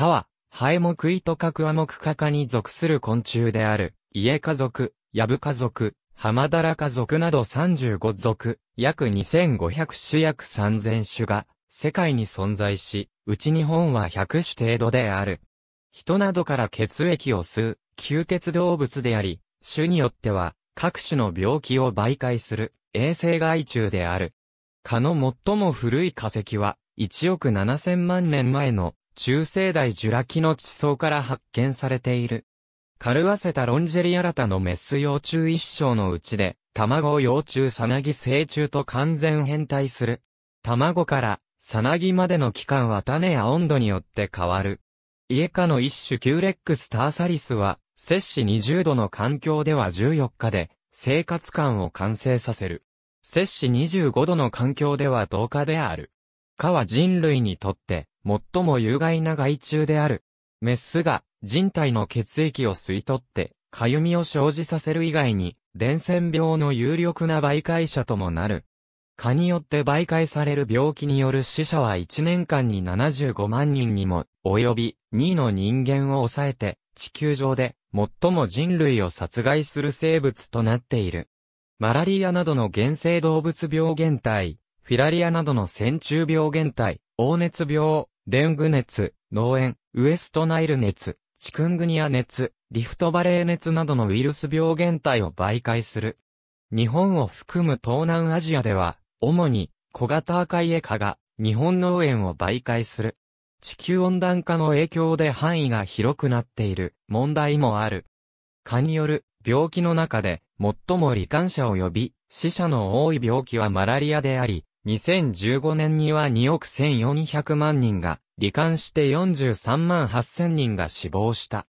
科は、ハエモクイトカクアクカカに属する昆虫である、イエ家族、ヤブ家族、ハマダラ家族など35族、約2500種約3000種が、世界に存在し、うち日本は100種程度である。人などから血液を吸う、吸血動物であり、種によっては、各種の病気を媒介する、衛生害虫である。蚊の最も古い化石は、1億7000万年前の中世代ジュラ紀の地層から発見されている。カルワセタロンジェリアラタのメス幼虫一生のうちで、卵を幼虫サナギ成虫と完全変態する。卵からサナギまでの期間は種や温度によって変わる。イエカの一種キューレックスターサリスは、摂氏20度の環境では14日で、生活感を完成させる。摂氏25度の環境では10日である。蚊は人類にとって、最も有害な害虫である。メスが人体の血液を吸い取って、かゆみを生じさせる以外に、伝染病の有力な媒介者ともなる。蚊によって媒介される病気による死者は1年間に75万人にも及び2の人間を抑えて地球上で最も人類を殺害する生物となっている。マラリアなどの原生動物病原体、フィラリアなどの線虫病原体、黄熱病、デング熱、脳炎、ウエストナイル熱、チクングニア熱、リフトバレー熱などのウイルス病原体を媒介する。日本を含む東南アジアでは、主に小型赤いエカが日本農園を媒介する。地球温暖化の影響で範囲が広くなっている問題もある。蚊による病気の中で最も罹患者を呼び、死者の多い病気はマラリアであり、2015年には2億1400万人が、罹患して43万8000人が死亡した。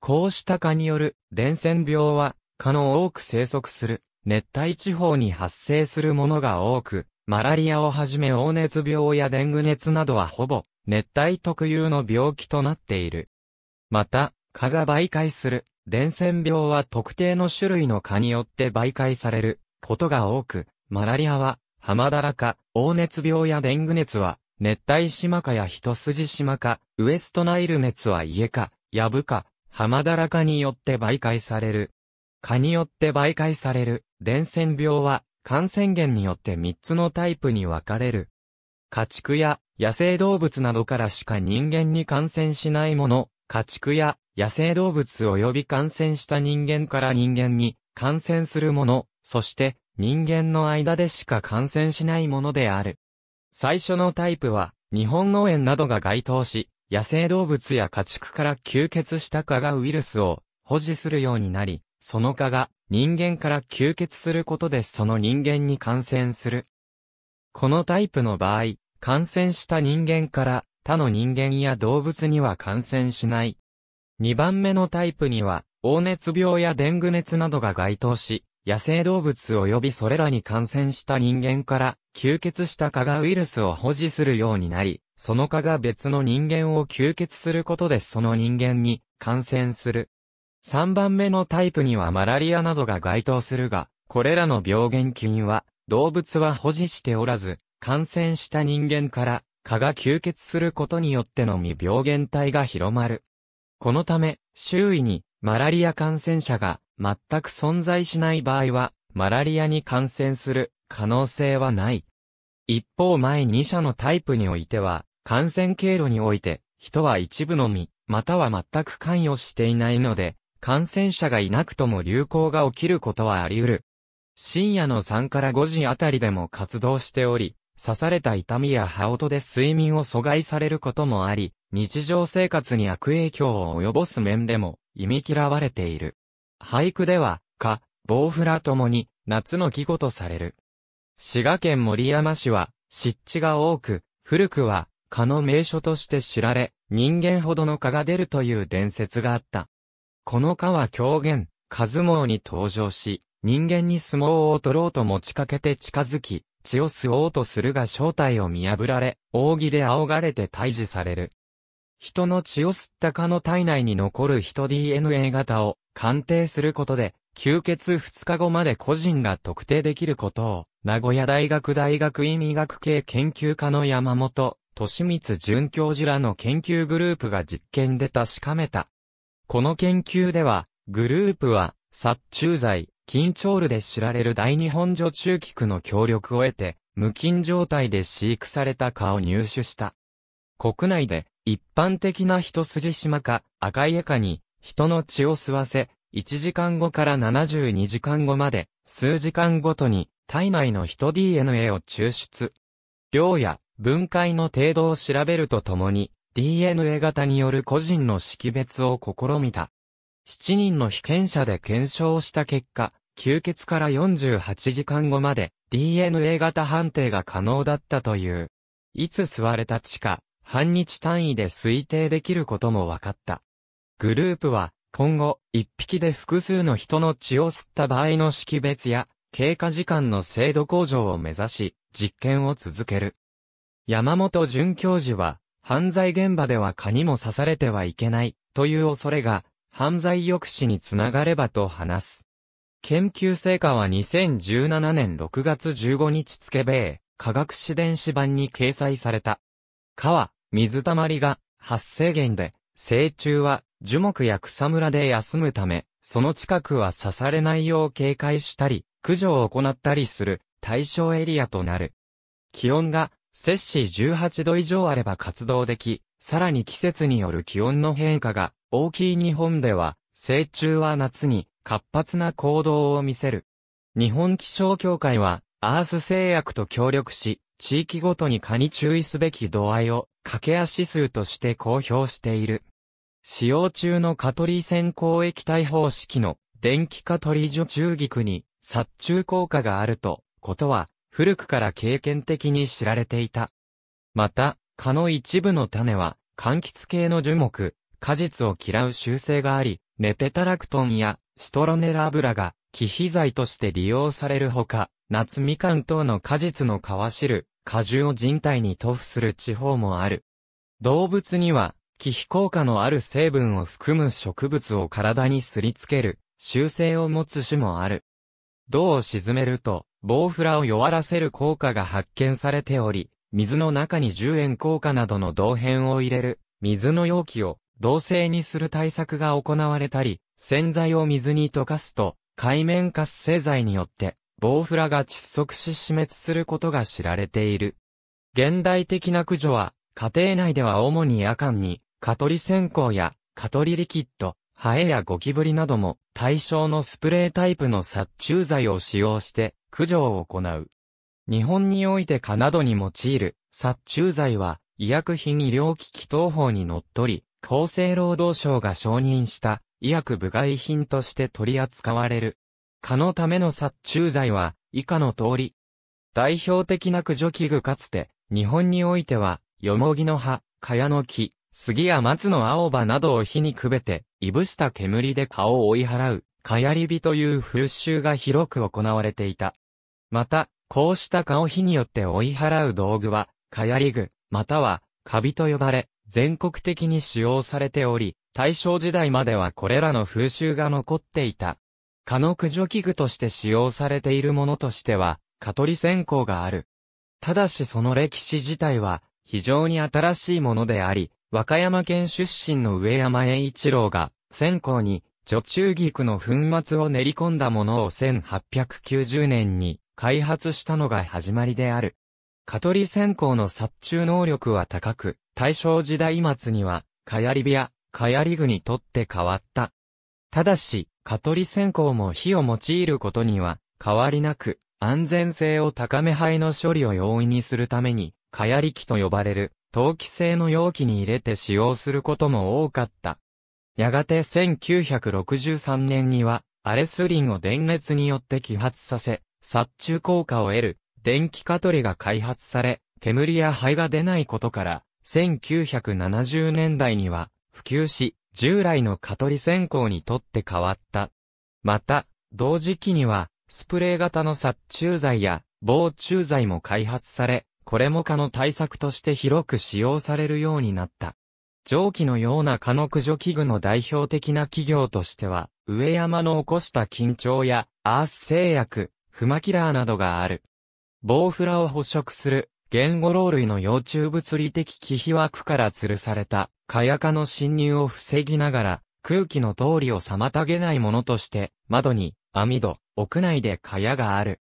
こうした蚊による伝染病は、蚊の多く生息する熱帯地方に発生するものが多く、マラリアをはじめ黄熱病やデング熱などはほぼ熱帯特有の病気となっている。また、蚊が媒介する伝染病は特定の種類の蚊によって媒介されることが多く、マラリアは浜だらか、黄熱病やデング熱は、熱帯島かや一筋島か、ウエストナイル熱は家か、やぶか、浜だらかによって媒介される。蚊によって媒介される、伝染病は、感染源によって3つのタイプに分かれる。家畜や野生動物などからしか人間に感染しないもの、家畜や野生動物及び感染した人間から人間に感染するもの、そして人間の間でしか感染しないものである。最初のタイプは、日本農園などが該当し、野生動物や家畜から吸血した蚊がウイルスを保持するようになり、その蚊が人間から吸血することでその人間に感染する。このタイプの場合、感染した人間から他の人間や動物には感染しない。2番目のタイプには、黄熱病やデング熱などが該当し、野生動物及びそれらに感染した人間から吸血した蚊がウイルスを保持するようになり、その蚊が別の人間を吸血することでその人間に感染する。3番目のタイプにはマラリアなどが該当するが、これらの病原菌は動物は保持しておらず、感染した人間から蚊が吸血することによってのみ病原体が広まる。このため、周囲にマラリア感染者が全く存在しない場合は、マラリアに感染する可能性はない。一方前2者のタイプにおいては、感染経路において、人は一部のみ、または全く関与していないので、感染者がいなくとも流行が起きることはあり得る。深夜の3から5時あたりでも活動しており、刺された痛みや歯音で睡眠を阻害されることもあり、日常生活に悪影響を及ぼす面でも、忌み嫌われている。俳句では、か、棒フラともに、夏の季語とされる。滋賀県森山市は、湿地が多く、古くは、蚊の名所として知られ、人間ほどの蚊が出るという伝説があった。この蚊は狂言、カ相撲に登場し、人間に相撲を取ろうと持ちかけて近づき、血を吸おうとするが正体を見破られ、扇で仰がれて退治される。人の血を吸った蚊の体内に残る人 DNA 型を鑑定することで、吸血2日後まで個人が特定できることを、名古屋大学大学院医学系研究科の山本、利光准教授らの研究グループが実験で確かめた。この研究では、グループは、殺虫剤、緊張ルで知られる大日本女中菊の協力を得て、無菌状態で飼育された蚊を入手した。国内で一般的な一筋島か赤い絵かに人の血を吸わせ、1時間後から72時間後まで数時間ごとに体内の人 DNA を抽出。量や分解の程度を調べるとともに DNA 型による個人の識別を試みた。7人の被験者で検証した結果、吸血から48時間後まで DNA 型判定が可能だったという。いつ吸われた地か、半日単位で推定できることも分かった。グループは、今後、一匹で複数の人の血を吸った場合の識別や、経過時間の精度向上を目指し、実験を続ける。山本准教授は、犯罪現場では蚊にも刺されてはいけない、という恐れが、犯罪抑止につながればと話す。研究成果は2017年6月15日付米、科学史電子版に掲載された。蚊は、水たまりが発生源で、成虫は樹木や草むらで休むため、その近くは刺されないよう警戒したり、駆除を行ったりする対象エリアとなる。気温が摂氏18度以上あれば活動でき、さらに季節による気温の変化が大きい日本では、成虫は夏に活発な行動を見せる。日本気象協会は、アース製薬と協力し、地域ごとに蚊に注意すべき度合いを駆け足数として公表している。使用中のカトリ線光液体方式の電気カトリ除中菊に殺虫効果があると、ことは古くから経験的に知られていた。また、蚊の一部の種は、柑橘系の樹木、果実を嫌う習性があり、ネペタラクトンやシトロネラ油が、忌避剤として利用されるほか、夏みかん等の果実の皮汁、果汁を人体に塗布する地方もある。動物には、気皮効果のある成分を含む植物を体にすりつける、習性を持つ種もある。銅を沈めると、棒フラを弱らせる効果が発見されており、水の中に10円効果などの銅片を入れる、水の容器を銅製にする対策が行われたり、洗剤を水に溶かすと、海面活性剤によってボウフラが窒息し死滅することが知られている。現代的な駆除は、家庭内では主に夜間に、蚊取り線香や、蚊取りリキッド、ハエやゴキブリなども、対象のスプレータイプの殺虫剤を使用して、駆除を行う。日本において蚊などに用いる、殺虫剤は、医薬品医療機器等法にのっとり、厚生労働省が承認した、医薬部外品として取り扱われる。蚊のための殺虫剤は、以下の通り。代表的な駆除器具かつて、日本においては、よもぎの葉、蚊やの木、杉や松の青葉などを火にくべて、いぶした煙で蚊を追い払う、蚊やり火という風習が広く行われていた。また、こうした蚊を火によって追い払う道具は、蚊やり具、または、カビと呼ばれ、全国的に使用されており、大正時代まではこれらの風習が残っていた。蚊の駆除器具として使用されているものとしては、蚊取り線香がある。ただしその歴史自体は、非常に新しいものであり、和歌山県出身の上山栄一郎が、線香に、女中菊の粉末を練り込んだものを1890年に開発したのが始まりである。蚊取り線香の殺虫能力は高く、大正時代末には、蚊やり部屋、蚊やり具にとって変わった。ただし、蚊取り線香も火を用いることには、変わりなく、安全性を高め灰の処理を容易にするために、蚊やり器と呼ばれる、陶器製の容器に入れて使用することも多かった。やがて1963年には、アレスリンを電熱によって揮発させ、殺虫効果を得る、電気蚊取りが開発され、煙や灰が出ないことから、1970年代には、普及し、従来の蚊取り線香にとって変わった。また、同時期には、スプレー型の殺虫剤や防虫剤も開発され、これも蚊の対策として広く使用されるようになった。蒸気のような蚊の駆除器具の代表的な企業としては、上山の起こした緊張や、アース製薬、フマキラーなどがある。ウフラを捕食する言語老類の幼虫物理的気比枠から吊るされた、火薬の侵入を防ぎながら、空気の通りを妨げないものとして、窓に、網戸、屋内で蚊帳がある。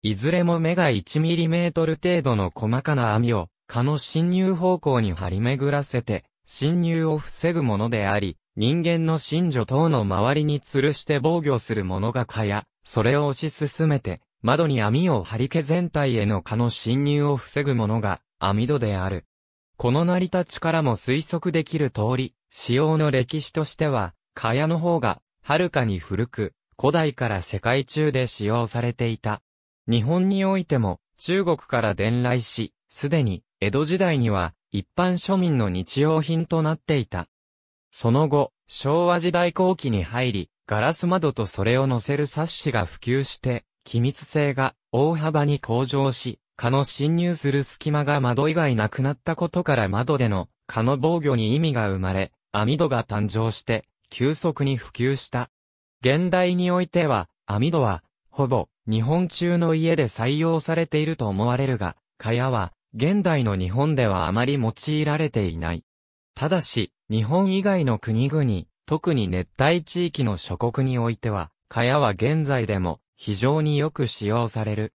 いずれも目が1トル程度の細かな網を、蚊の侵入方向に張り巡らせて、侵入を防ぐものであり、人間の神女等の周りに吊るして防御するものが蚊帳、それを推し進めて、窓に網を張り毛全体への蚊の侵入を防ぐものが網戸である。この成り立ちからも推測できる通り、使用の歴史としては、蚊帳の方が、はるかに古く、古代から世界中で使用されていた。日本においても、中国から伝来し、すでに、江戸時代には、一般庶民の日用品となっていた。その後、昭和時代後期に入り、ガラス窓とそれを乗せる冊子が普及して、気密性が大幅に向上し、蚊の侵入する隙間が窓以外なくなったことから窓での蚊の防御に意味が生まれ、網戸が誕生して、急速に普及した。現代においては、網戸は、ほぼ、日本中の家で採用されていると思われるが、蚊帳は、現代の日本ではあまり用いられていない。ただし、日本以外の国々、特に熱帯地域の諸国においては、蚊帳は現在でも、非常によく使用される。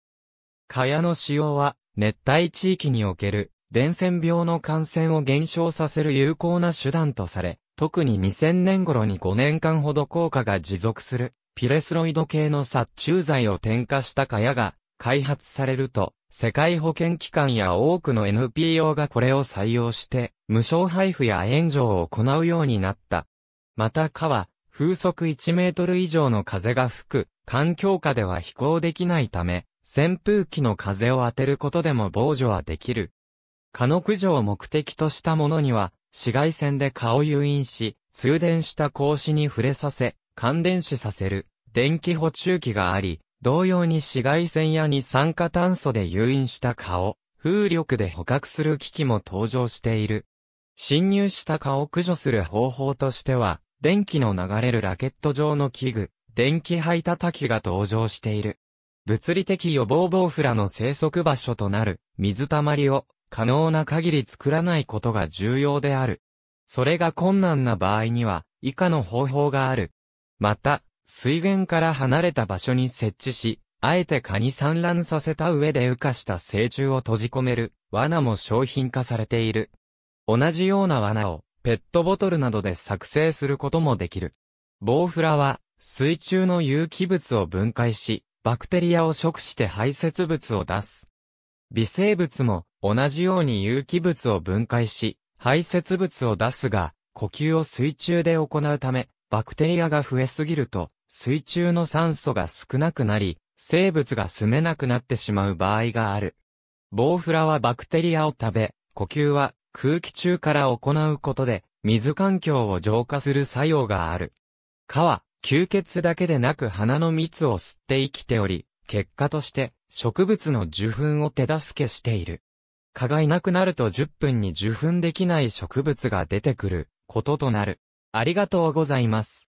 蚊帳の使用は、熱帯地域における、伝染病の感染を減少させる有効な手段とされ、特に2000年頃に5年間ほど効果が持続する、ピレスロイド系の殺虫剤を添加した蚊帳が、開発されると、世界保健機関や多くの NPO がこれを採用して、無償配布や援助を行うようになった。また蚊は、風速1メートル以上の風が吹く、環境下では飛行できないため、扇風機の風を当てることでも防除はできる。蚊の駆除を目的としたものには、紫外線で蚊を誘引し、通電した格子に触れさせ、感電死させる、電気補充器があり、同様に紫外線や二酸化炭素で誘引した蚊を、風力で捕獲する機器も登場している。侵入した蚊を駆除する方法としては、電気の流れるラケット状の器具、電気排他多が登場している。物理的予防ボウフラの生息場所となる水たまりを可能な限り作らないことが重要である。それが困難な場合には以下の方法がある。また、水源から離れた場所に設置し、あえて蚊に産卵させた上で羽化した成虫を閉じ込める罠も商品化されている。同じような罠をペットボトルなどで作成することもできる。ボウフラは、水中の有機物を分解し、バクテリアを食して排泄物を出す。微生物も同じように有機物を分解し、排泄物を出すが、呼吸を水中で行うため、バクテリアが増えすぎると、水中の酸素が少なくなり、生物が住めなくなってしまう場合がある。ボウフラはバクテリアを食べ、呼吸は空気中から行うことで、水環境を浄化する作用がある。蚊は、吸血だけでなく花の蜜を吸って生きており、結果として植物の受粉を手助けしている。蚊がいなくなると10分に受粉できない植物が出てくることとなる。ありがとうございます。